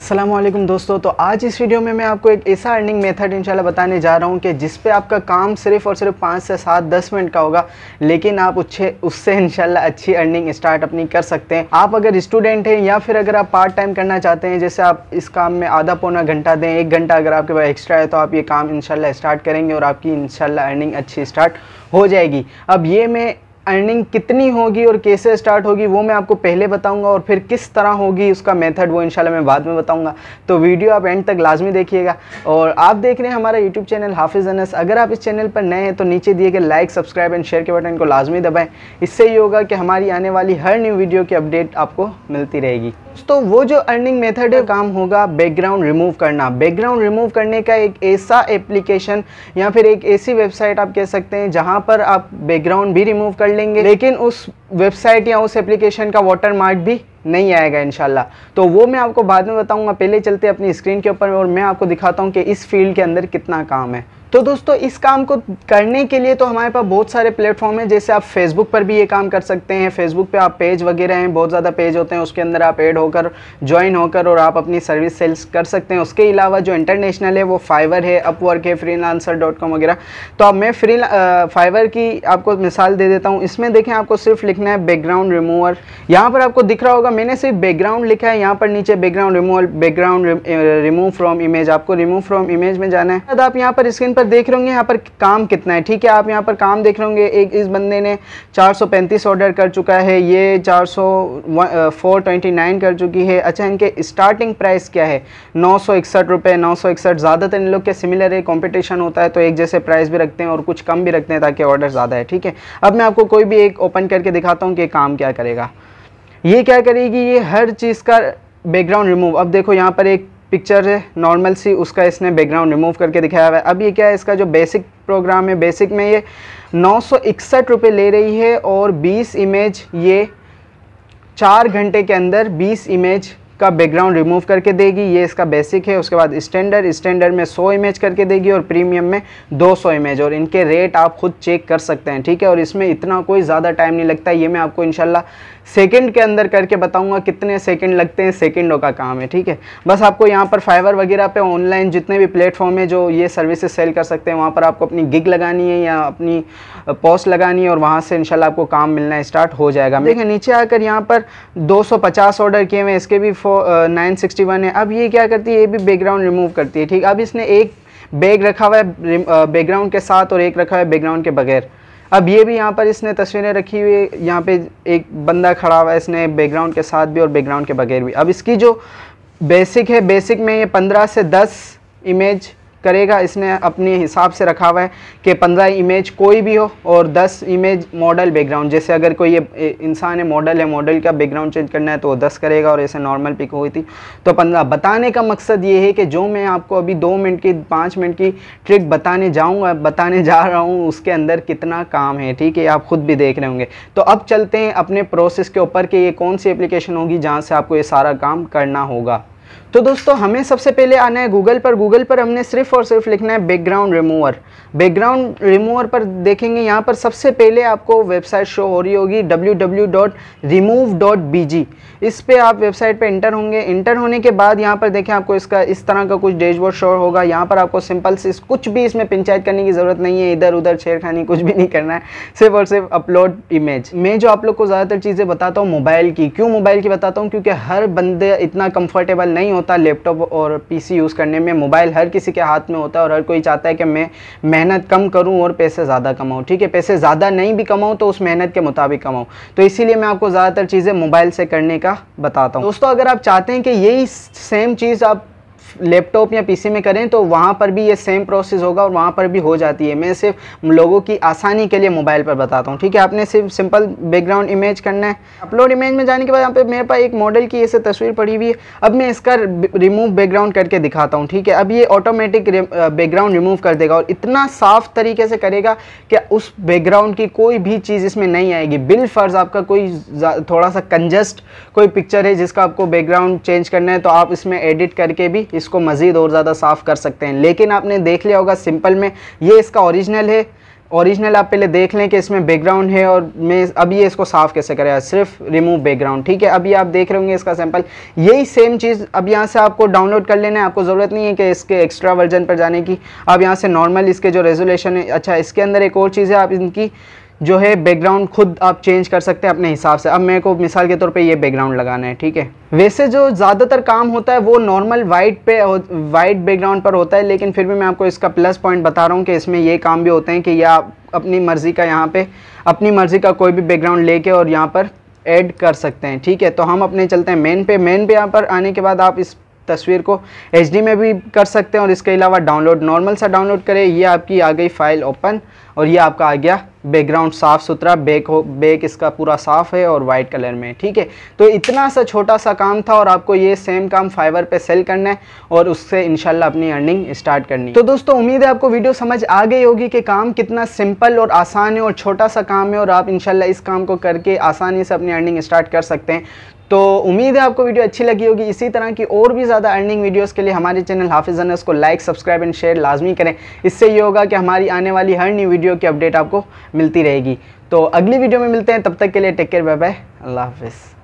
असलम दोस्तों तो आज इस वीडियो में मैं आपको एक ऐसा अर्निंग मेथड इंशाल्लाह बताने जा रहा हूँ कि जिस पे आपका काम सिर्फ और सिर्फ पाँच से सात दस मिनट का होगा लेकिन आप उससे उससे इंशाल्लाह अच्छी अर्निंग स्टार्ट अपनी कर सकते हैं आप अगर स्टूडेंट हैं या फिर अगर आप पार्ट टाइम करना चाहते हैं जैसे आप इस काम में आधा पौना घंटा दें एक घंटा अगर आपके पास एक्स्ट्रा है तो आप ये काम इनशाला स्टार्ट करेंगे और आपकी इनशाला अर्निंग अच्छी स्टार्ट हो जाएगी अब ये मैं अर्निंग कितनी होगी और कैसे स्टार्ट होगी वो मैं आपको पहले बताऊंगा और फिर किस तरह होगी उसका मेथड वो इंशाल्लाह मैं बाद में बताऊंगा तो वीडियो आप एंड तक लाजमी देखिएगा और आप देख रहे हैं हमारा यूट्यूब चैनल हाफिज़ अनस अगर आप इस चैनल पर नए हैं तो नीचे दिए गए लाइक सब्सक्राइब एंड शेयर के बटन को लाजमी दबाएँ इससे ये होगा कि हमारी आने वाली हर न्यू वीडियो की अपडेट आपको मिलती रहेगी तो वो जो अर्निंग मेथड है काम होगा बैकग्राउंड रिमूव करना बैकग्राउंड रिमूव करने का एक ऐसा एप्लीकेशन या फिर एक ऐसी वेबसाइट आप कह सकते हैं जहाँ पर आप बैकग्राउंड भी रिमूव कर पढ़ लेंगे लेकिन उस वेबसाइट या उस एप्लीकेशन का वाटर मार्क भी नहीं आएगा इनशाला तो वो मैं आपको बाद में बताऊंगा पहले चलते अपनी स्क्रीन के ऊपर और मैं आपको दिखाता हूँ कि इस फील्ड के अंदर कितना काम है तो दोस्तों इस काम को करने के लिए तो हमारे पास बहुत सारे प्लेटफॉर्म हैं जैसे आप फेसबुक पर भी ये काम कर सकते हैं फेसबुक पे आप पेज वगैरह हैं बहुत ज़्यादा पेज होते हैं उसके अंदर आप एड होकर ज्वाइन होकर और आप अपनी सर्विस सेल्स कर सकते हैं उसके अलावा जो इंटरनेशनल है वो फाइवर है अपवर्क है फ्री वगैरह तो अब मैं फ्री फाइवर की आपको मिसाल दे देता हूँ इसमें देखें आपको सिर्फ लिखना है बैकग्राउंड रिमूवर यहाँ पर आपको दिख रहा होगा मैंने सिर्फ बैकग्राउंड लिखा है यहाँ पर नीचे background removal background remove from image आपको रिमूव फ्रॉम इमेज में जाना है आप यहाँ पर स्क्रीन पर पर देख रहे होंगे यहाँ पर काम कितना है ठीक है आप यहाँ पर काम देख रहे होंगे एक इस बंदे ने 435 ऑर्डर कर चुका है ये चार सौ कर चुकी है अच्छा इनके स्टार्टिंग प्राइस क्या है नौ सौ इकसठ रुपये नौ सौ इकसठ ज़्यादातर तो इन लोग के सिमिलर है कॉम्पिटिशन होता है तो एक जैसे प्राइस भी रखते हैं और कुछ कम भी रखते हैं ताकि ऑर्डर ज़्यादा है ठीक है अब मैं आपको कोई भी एक ओपन करके दिखाता हूँ कि काम क्या करेगा ये क्या करेगी ये हर चीज़ का बैकग्राउंड रिमूव अब देखो यहाँ पर एक पिक्चर है नॉर्मल सी उसका इसने बैकग्राउंड रिमूव करके दिखाया हुआ है अब ये क्या है इसका जो बेसिक प्रोग्राम है बेसिक में ये नौ सौ ले रही है और 20 इमेज ये चार घंटे के अंदर 20 इमेज का बैकग्राउंड रिमूव करके देगी ये इसका बेसिक है उसके बाद स्टैंडर्ड स्टैंडर्ड में 100 इमेज करके देगी और प्रीमियम में 200 इमेज और इनके रेट आप खुद चेक कर सकते हैं ठीक है और इसमें इतना कोई ज़्यादा टाइम नहीं लगता ये मैं आपको इनशाला सेकंड के अंदर करके बताऊंगा कितने सेकंड लगते हैं सेकंडों का काम है ठीक है बस आपको यहाँ पर फाइवर वगैरह पे ऑनलाइन जितने भी प्लेटफॉर्म है जो ये सर्विसेज सेल कर सकते हैं वहाँ पर आपको अपनी गिग लगानी है या अपनी पोस्ट लगानी है और वहाँ से इनशाला आपको काम मिलना स्टार्ट हो जाएगा देखिए नीचे आकर यहाँ पर दो ऑर्डर किए हुए इसके भी नाइन सिक्सटी वन है अब ये क्या करती है ये भी बैकग्राउंड रिमूव करती है ठीक अब इसने एक बैग रखा हुआ है बैकग्राउंड के साथ और एक रखा हुआ है बैकग्राउंड के बगैर अब ये भी यहाँ पर इसने तस्वीरें रखी हुई है यहाँ पे एक बंदा खड़ा हुआ है इसने बैकग्राउंड के साथ भी और बैकग्राउंड के बगैर भी अब इसकी जो बेसिक है बेसिक में ये पंद्रह से दस इमेज करेगा इसने अपने हिसाब से रखा हुआ है कि पंद्रह इमेज कोई भी हो और दस इमेज मॉडल बैकग्राउंड जैसे अगर कोई ये इंसान है मॉडल है मॉडल का बैकग्राउंड चेंज करना है तो वो दस करेगा और ऐसे नॉर्मल पिक हुई थी तो पंद्रह बताने का मकसद ये है कि जो मैं आपको अभी दो मिनट की पाँच मिनट की ट्रिक बताने जाऊँगा बताने जा रहा हूँ उसके अंदर कितना काम है ठीक है आप खुद भी देख रहे होंगे तो अब चलते हैं अपने प्रोसेस के ऊपर कि ये कौन सी एप्लीकेशन होगी जहाँ से आपको ये सारा काम करना होगा तो दोस्तों हमें सबसे पहले आना है गूगल पर गूगल पर हमने सिर्फ और सिर्फ लिखना है बैकग्राउंड रिमूवर बैकग्राउंड रिमूवर पर देखेंगे यहाँ पर सबसे पहले आपको वेबसाइट शो हो रही होगी www.remove.bg इस पर आप वेबसाइट पर इंटर होंगे इंटर होने के बाद यहाँ पर देखें आपको इसका इस तरह का कुछ डैशबोर्ड शो होगा यहाँ पर आपको सिंपल से कुछ भी इसमें पंचायत करने की ज़रूरत नहीं है इधर उधर छेड़खानी कुछ भी नहीं करना है सिर्फ और सिर्फ अपलोड इमेज मैं जो आप लोग को ज़्यादातर चीज़ें बताता हूँ मोबाइल की क्यों मोबाइल की बताता हूँ क्योंकि हर बंदे इतना कंफर्टेबल नहीं होता लैपटॉप और पीसी यूज़ करने में मोबाइल हर किसी के हाथ में होता है और हर कोई चाहता है कि मैं मेहनत कम करूं और पैसे ज़्यादा कमाऊं ठीक है पैसे ज़्यादा नहीं भी कमाऊं तो उस मेहनत के मुताबिक कमाऊं तो इसीलिए मैं आपको ज़्यादातर चीज़ें मोबाइल से करने का बताता हूँ दोस्तों अगर आप चाहते हैं कि यही सेम चीज़ आप लैपटॉप या पीसी में करें तो वहाँ पर भी ये सेम प्रोसेस होगा और वहाँ पर भी हो जाती है मैं सिर्फ लोगों की आसानी के लिए मोबाइल पर बताता हूँ ठीक है आपने सिर्फ सिंपल बैकग्राउंड इमेज करना है अपलोड इमेज में जाने के बाद यहाँ पे मेरे पास एक मॉडल की ऐसे तस्वीर पड़ी हुई है अब मैं इसका रिमूव बैकग्राउंड करके दिखाता हूँ ठीक है अब ये ऑटोमेटिक बैकग्राउंड रिमूव कर देगा और इतना साफ तरीके से करेगा कि उस बैकग्राउंड की कोई भी चीज़ इसमें नहीं आएगी बिल फर्ज आपका कोई थोड़ा सा कंजस्ट कोई पिक्चर है जिसका आपको बैकग्राउंड चेंज करना है तो आप इसमें एडिट करके भी इस इसको मज़ीद और ज़्यादा साफ़ कर सकते हैं लेकिन आपने देख लिया होगा सिंपल में ये इसका ओरिजिनल है ओरिजिनल आप पहले देख लें कि इसमें बैकग्राउंड है और मैं अभी ये इसको साफ़ कैसे करेगा सिर्फ रिमूव बैकग्राउंड ठीक है अभी आप देख रहे होंगे इसका सैंपल यही सेम चीज़ अब यहाँ से आपको डाउनलोड कर लेना है आपको ज़रूरत नहीं है कि इसके एक्स्ट्रा वर्जन पर जाने की आप यहाँ से नॉर्मल इसके जो रेजोलेशन है अच्छा इसके अंदर एक और चीज़ है आप इनकी जो है बैकग्राउंड खुद आप चेंज कर सकते हैं अपने हिसाब से अब मेरे को मिसाल के तौर पे ये बैकग्राउंड लगाना है ठीक है वैसे जो ज़्यादातर काम होता है वो नॉर्मल वाइट पे वाइट बैकग्राउंड पर होता है लेकिन फिर भी मैं आपको इसका प्लस पॉइंट बता रहा हूँ कि इसमें ये काम भी होते हैं कि या अपनी मर्ज़ी का यहाँ पर अपनी मर्ज़ी का कोई भी बैकग्राउंड ले और यहाँ पर एड कर सकते हैं ठीक है तो हम अपने चलते हैं मेन पे मेन पे यहाँ पर आने के बाद आप इस तस्वीर को एच में भी कर सकते हैं और इसके अलावा डाउनलोड नॉर्मल सा डाउनलोड करें ये आपकी आ गई फाइल ओपन और ये आपका आ गया बैकग्राउंड साफ़ सुथरा बैक हो बैक इसका पूरा साफ़ है और वाइट कलर में ठीक है तो इतना सा छोटा सा काम था और आपको ये सेम काम फाइवर पे सेल करना है और उससे इनशाला अपनी अर्निंग स्टार्ट करनी है तो दोस्तों उम्मीद है आपको वीडियो समझ आ गई होगी कि काम कितना सिंपल और आसान है और छोटा सा काम है और आप इनशाला इस काम को करके आसानी से अपनी अर्निंग स्टार्ट कर सकते हैं तो उम्मीद है आपको वीडियो अच्छी लगी होगी इसी तरह की और भी ज़्यादा अर्निंग वीडियोस के लिए हमारे चैनल हाफिज़ अनस को लाइक सब्सक्राइब एंड शेयर लाजमी करें इससे ये होगा कि हमारी आने वाली हर न्यू वीडियो की अपडेट आपको मिलती रहेगी तो अगली वीडियो में मिलते हैं तब तक के लिए टेक केयर बाय बाय अल्लाह हाफिज़